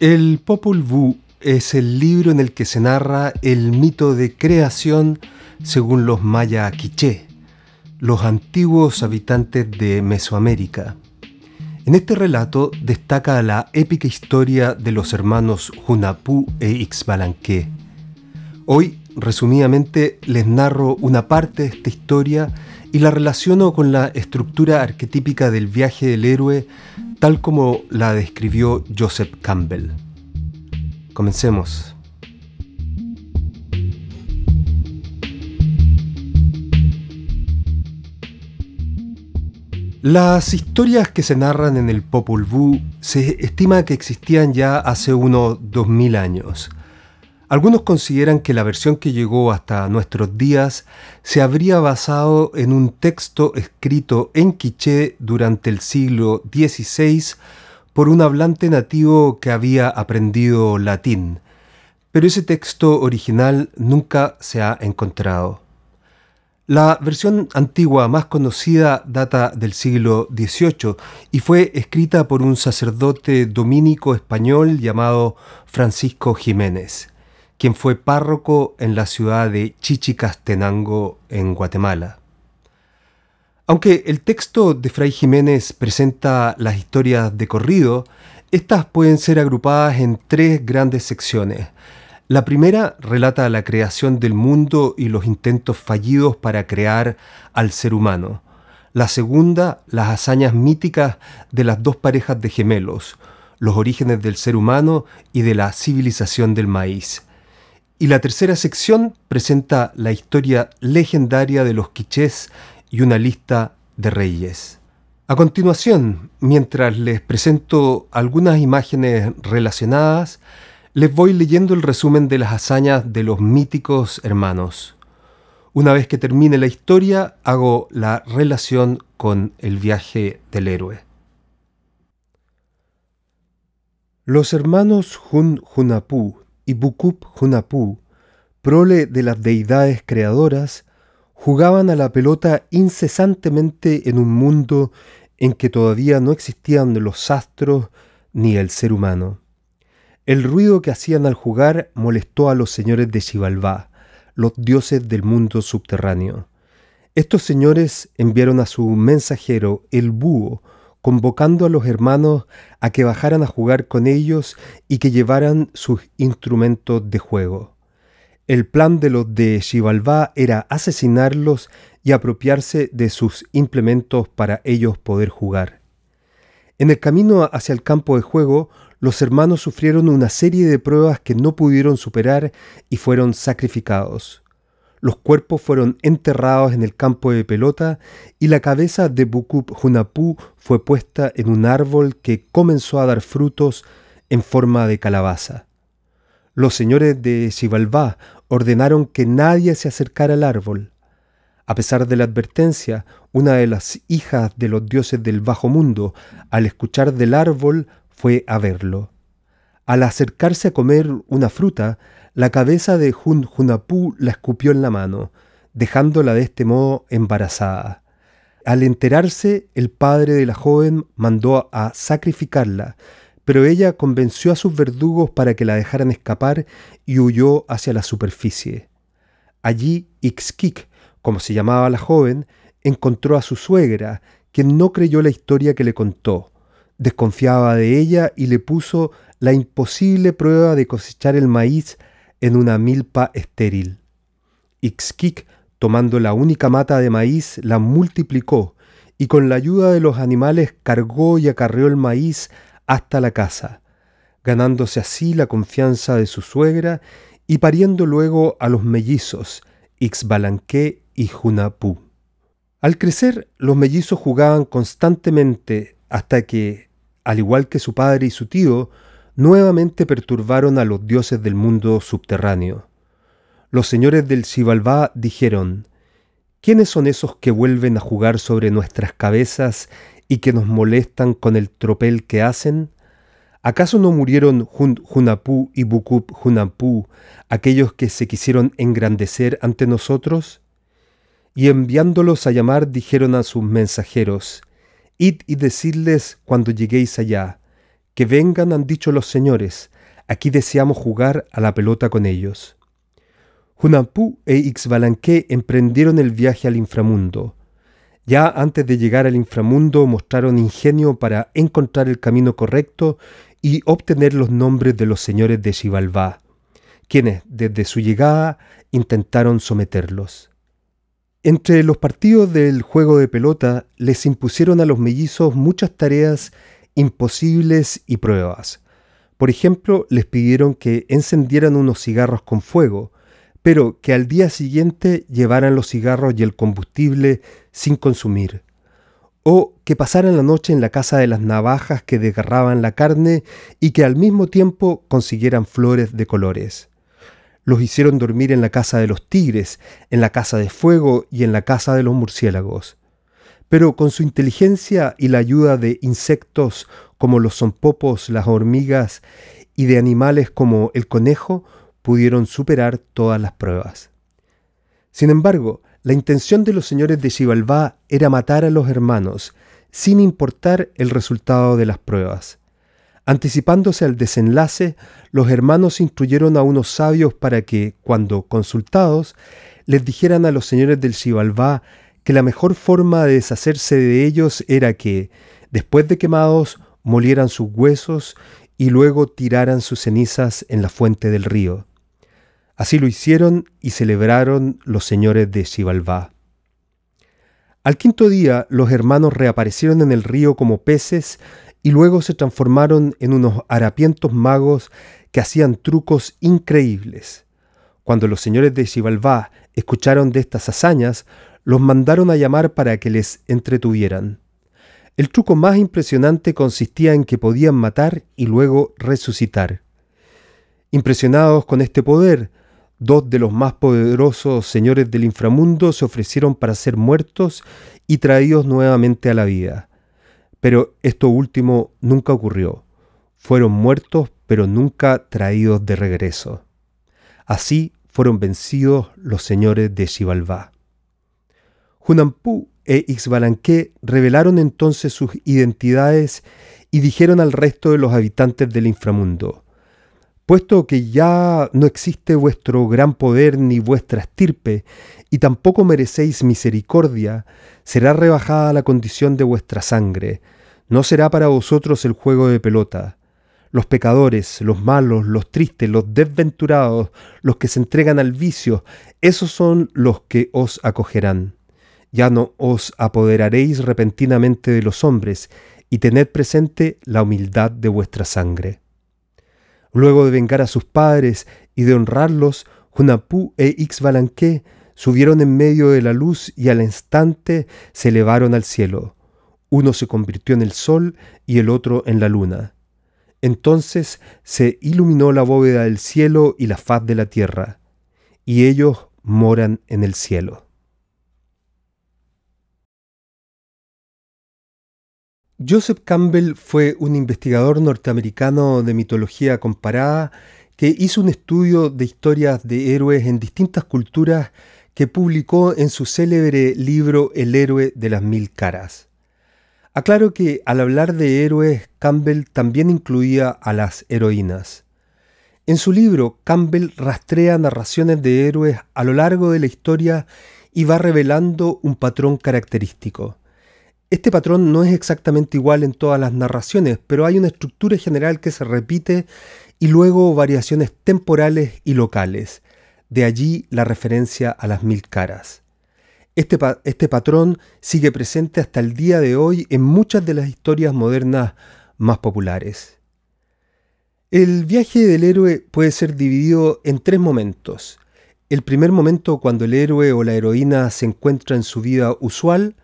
El Popol Vuh es el libro en el que se narra el mito de creación según los maya quiché, los antiguos habitantes de Mesoamérica. En este relato destaca la épica historia de los hermanos Junapu e Ixbalanque, Hoy resumidamente les narro una parte de esta historia y la relaciono con la estructura arquetípica del viaje del héroe tal como la describió Joseph Campbell. Comencemos. Las historias que se narran en el Popol Vuh se estima que existían ya hace unos 2000 años. Algunos consideran que la versión que llegó hasta nuestros días se habría basado en un texto escrito en quiché durante el siglo XVI por un hablante nativo que había aprendido latín, pero ese texto original nunca se ha encontrado. La versión antigua más conocida data del siglo XVIII y fue escrita por un sacerdote dominico español llamado Francisco Jiménez quien fue párroco en la ciudad de Chichicastenango, en Guatemala. Aunque el texto de Fray Jiménez presenta las historias de corrido, estas pueden ser agrupadas en tres grandes secciones. La primera relata la creación del mundo y los intentos fallidos para crear al ser humano. La segunda, las hazañas míticas de las dos parejas de gemelos, los orígenes del ser humano y de la civilización del maíz. Y la tercera sección presenta la historia legendaria de los quichés y una lista de reyes. A continuación, mientras les presento algunas imágenes relacionadas, les voy leyendo el resumen de las hazañas de los míticos hermanos. Una vez que termine la historia, hago la relación con el viaje del héroe. Los hermanos Hun Hunapu y Bukup Hunapú, prole de las deidades creadoras, jugaban a la pelota incesantemente en un mundo en que todavía no existían los astros ni el ser humano. El ruido que hacían al jugar molestó a los señores de Xibalbá, los dioses del mundo subterráneo. Estos señores enviaron a su mensajero, el búho, convocando a los hermanos a que bajaran a jugar con ellos y que llevaran sus instrumentos de juego. El plan de los de Xibalbá era asesinarlos y apropiarse de sus implementos para ellos poder jugar. En el camino hacia el campo de juego, los hermanos sufrieron una serie de pruebas que no pudieron superar y fueron sacrificados. Los cuerpos fueron enterrados en el campo de pelota y la cabeza de Bukup Hunapú fue puesta en un árbol que comenzó a dar frutos en forma de calabaza. Los señores de Xibalbá ordenaron que nadie se acercara al árbol. A pesar de la advertencia, una de las hijas de los dioses del bajo mundo, al escuchar del árbol, fue a verlo. Al acercarse a comer una fruta, la cabeza de Jun Junapú la escupió en la mano, dejándola de este modo embarazada. Al enterarse, el padre de la joven mandó a sacrificarla, pero ella convenció a sus verdugos para que la dejaran escapar y huyó hacia la superficie. Allí Ixquic, como se llamaba la joven, encontró a su suegra, quien no creyó la historia que le contó, Desconfiaba de ella y le puso la imposible prueba de cosechar el maíz en una milpa estéril. Ixquic, tomando la única mata de maíz, la multiplicó y con la ayuda de los animales cargó y acarreó el maíz hasta la casa, ganándose así la confianza de su suegra y pariendo luego a los mellizos, Ixbalanqué y Junapú. Al crecer, los mellizos jugaban constantemente hasta que, al igual que su padre y su tío, nuevamente perturbaron a los dioses del mundo subterráneo. Los señores del Sibalbá dijeron, ¿Quiénes son esos que vuelven a jugar sobre nuestras cabezas y que nos molestan con el tropel que hacen? ¿Acaso no murieron Jun Junapú y Bukup Junapú, aquellos que se quisieron engrandecer ante nosotros? Y enviándolos a llamar dijeron a sus mensajeros, Id y decidles cuando lleguéis allá, que vengan han dicho los señores, aquí deseamos jugar a la pelota con ellos. Hunampú e Ixbalanqué emprendieron el viaje al inframundo. Ya antes de llegar al inframundo mostraron ingenio para encontrar el camino correcto y obtener los nombres de los señores de Xibalbá, quienes desde su llegada intentaron someterlos. Entre los partidos del juego de pelota les impusieron a los mellizos muchas tareas imposibles y pruebas. Por ejemplo, les pidieron que encendieran unos cigarros con fuego, pero que al día siguiente llevaran los cigarros y el combustible sin consumir, o que pasaran la noche en la casa de las navajas que desgarraban la carne y que al mismo tiempo consiguieran flores de colores. Los hicieron dormir en la casa de los tigres, en la casa de fuego y en la casa de los murciélagos. Pero con su inteligencia y la ayuda de insectos como los zompopos, las hormigas y de animales como el conejo, pudieron superar todas las pruebas. Sin embargo, la intención de los señores de Xibalbá era matar a los hermanos, sin importar el resultado de las pruebas. Anticipándose al desenlace, los hermanos instruyeron a unos sabios para que, cuando consultados, les dijeran a los señores del Xibalbá que la mejor forma de deshacerse de ellos era que, después de quemados, molieran sus huesos y luego tiraran sus cenizas en la fuente del río. Así lo hicieron y celebraron los señores de Xibalbá. Al quinto día, los hermanos reaparecieron en el río como peces y luego se transformaron en unos harapientos magos que hacían trucos increíbles. Cuando los señores de Xibalbá escucharon de estas hazañas, los mandaron a llamar para que les entretuvieran. El truco más impresionante consistía en que podían matar y luego resucitar. Impresionados con este poder, dos de los más poderosos señores del inframundo se ofrecieron para ser muertos y traídos nuevamente a la vida. Pero esto último nunca ocurrió. Fueron muertos, pero nunca traídos de regreso. Así fueron vencidos los señores de Xibalbá. Junampú e Ixbalanqué revelaron entonces sus identidades y dijeron al resto de los habitantes del inframundo, puesto que ya no existe vuestro gran poder ni vuestra estirpe, y tampoco merecéis misericordia, será rebajada la condición de vuestra sangre, no será para vosotros el juego de pelota. Los pecadores, los malos, los tristes, los desventurados, los que se entregan al vicio, esos son los que os acogerán. Ya no os apoderaréis repentinamente de los hombres, y tened presente la humildad de vuestra sangre. Luego de vengar a sus padres y de honrarlos, Junapú e Ixbalanqué subieron en medio de la luz y al instante se elevaron al cielo. Uno se convirtió en el sol y el otro en la luna. Entonces se iluminó la bóveda del cielo y la faz de la tierra, y ellos moran en el cielo. Joseph Campbell fue un investigador norteamericano de mitología comparada que hizo un estudio de historias de héroes en distintas culturas que publicó en su célebre libro El héroe de las mil caras. Aclaro que al hablar de héroes, Campbell también incluía a las heroínas. En su libro, Campbell rastrea narraciones de héroes a lo largo de la historia y va revelando un patrón característico. Este patrón no es exactamente igual en todas las narraciones, pero hay una estructura general que se repite y luego variaciones temporales y locales. De allí la referencia a las mil caras. Este, este, patrón sigue presente hasta el día de hoy en muchas de las historias modernas más populares. El viaje del héroe puede ser dividido en tres momentos. El primer momento cuando el héroe o la heroína se encuentra en su vida usual,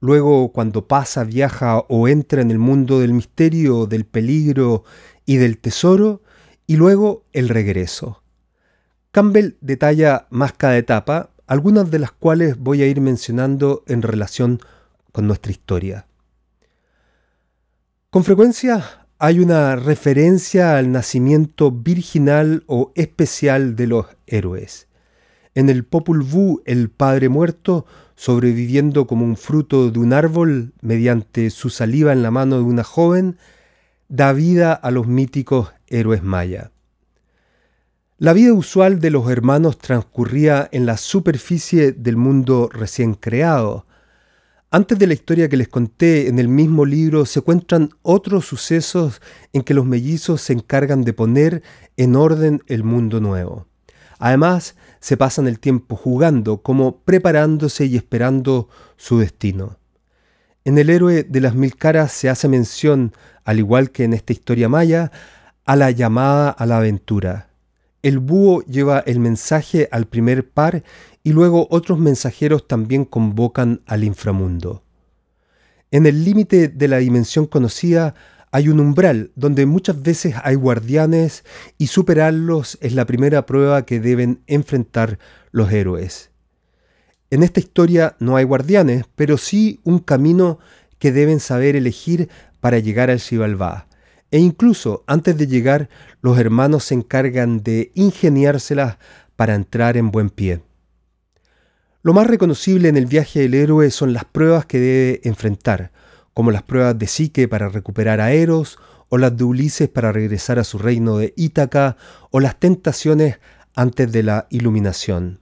Luego, cuando pasa, viaja o entra en el mundo del misterio, del peligro y del tesoro, y luego el regreso. Campbell detalla más cada etapa, algunas de las cuales voy a ir mencionando en relación con nuestra historia. Con frecuencia hay una referencia al nacimiento virginal o especial de los héroes. En el Popul Vuh, el Padre muerto, sobreviviendo como un fruto de un árbol mediante su saliva en la mano de una joven, da vida a los míticos héroes maya. La vida usual de los hermanos transcurría en la superficie del mundo recién creado. Antes de la historia que les conté en el mismo libro se encuentran otros sucesos en que los mellizos se encargan de poner en orden el mundo nuevo. Además, se pasan el tiempo jugando, como preparándose y esperando su destino. En el héroe de las mil caras se hace mención, al igual que en esta historia maya, a la llamada a la aventura. El búho lleva el mensaje al primer par y luego otros mensajeros también convocan al inframundo. En el límite de la dimensión conocida, hay un umbral donde muchas veces hay guardianes y superarlos es la primera prueba que deben enfrentar los héroes. En esta historia no hay guardianes, pero sí un camino que deben saber elegir para llegar al Shivalba. E incluso antes de llegar, los hermanos se encargan de ingeniárselas para entrar en buen pie. Lo más reconocible en el viaje del héroe son las pruebas que debe enfrentar, como las pruebas de Psique para recuperar a Eros, o las de Ulises para regresar a su reino de Ítaca, o las tentaciones antes de la iluminación.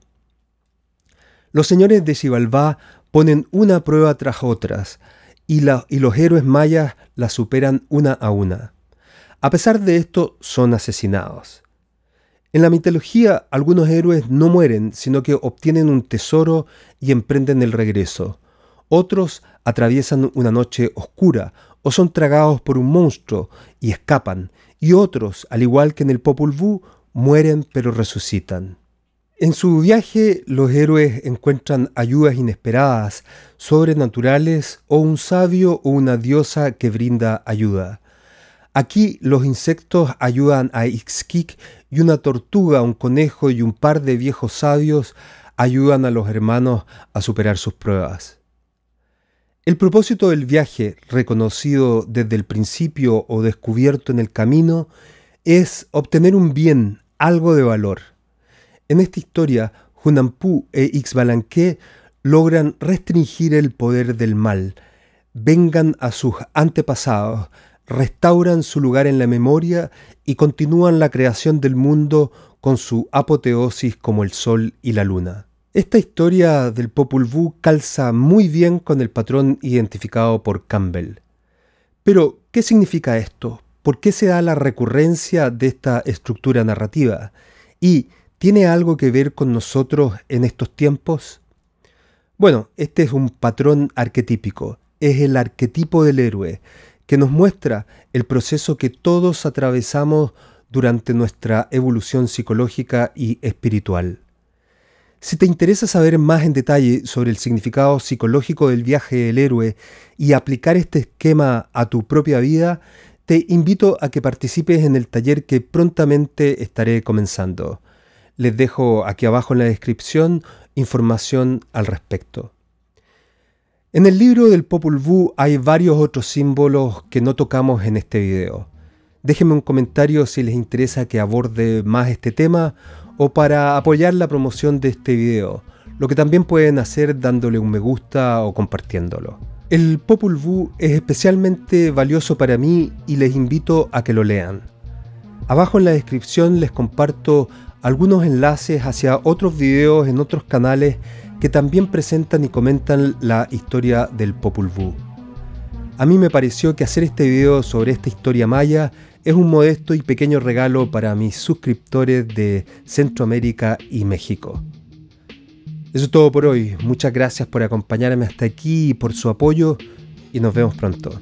Los señores de Xibalbá ponen una prueba tras otras, y, y los héroes mayas la superan una a una. A pesar de esto, son asesinados. En la mitología, algunos héroes no mueren, sino que obtienen un tesoro y emprenden el regreso. Otros atraviesan una noche oscura o son tragados por un monstruo y escapan, y otros, al igual que en el Popol Vuh, mueren pero resucitan. En su viaje los héroes encuentran ayudas inesperadas, sobrenaturales o un sabio o una diosa que brinda ayuda. Aquí los insectos ayudan a Ixquic y una tortuga, un conejo y un par de viejos sabios ayudan a los hermanos a superar sus pruebas. El propósito del viaje, reconocido desde el principio o descubierto en el camino, es obtener un bien, algo de valor. En esta historia, Hunanpu e Xbalanque logran restringir el poder del mal, vengan a sus antepasados, restauran su lugar en la memoria y continúan la creación del mundo con su apoteosis como el sol y la luna. Esta historia del Popol Vuh calza muy bien con el patrón identificado por Campbell. Pero, ¿qué significa esto? ¿Por qué se da la recurrencia de esta estructura narrativa? ¿Y tiene algo que ver con nosotros en estos tiempos? Bueno, este es un patrón arquetípico, es el arquetipo del héroe, que nos muestra el proceso que todos atravesamos durante nuestra evolución psicológica y espiritual. Si te interesa saber más en detalle sobre el significado psicológico del viaje del héroe y aplicar este esquema a tu propia vida, te invito a que participes en el taller que prontamente estaré comenzando. Les dejo aquí abajo en la descripción información al respecto. En el libro del Popol Vuh hay varios otros símbolos que no tocamos en este video. Déjenme un comentario si les interesa que aborde más este tema o para apoyar la promoción de este video, lo que también pueden hacer dándole un me gusta o compartiéndolo. El Popol Vuh es especialmente valioso para mí y les invito a que lo lean. Abajo en la descripción les comparto algunos enlaces hacia otros videos en otros canales que también presentan y comentan la historia del Popol Vuh. A mí me pareció que hacer este video sobre esta historia maya es un modesto y pequeño regalo para mis suscriptores de Centroamérica y México. Eso es todo por hoy. Muchas gracias por acompañarme hasta aquí y por su apoyo y nos vemos pronto.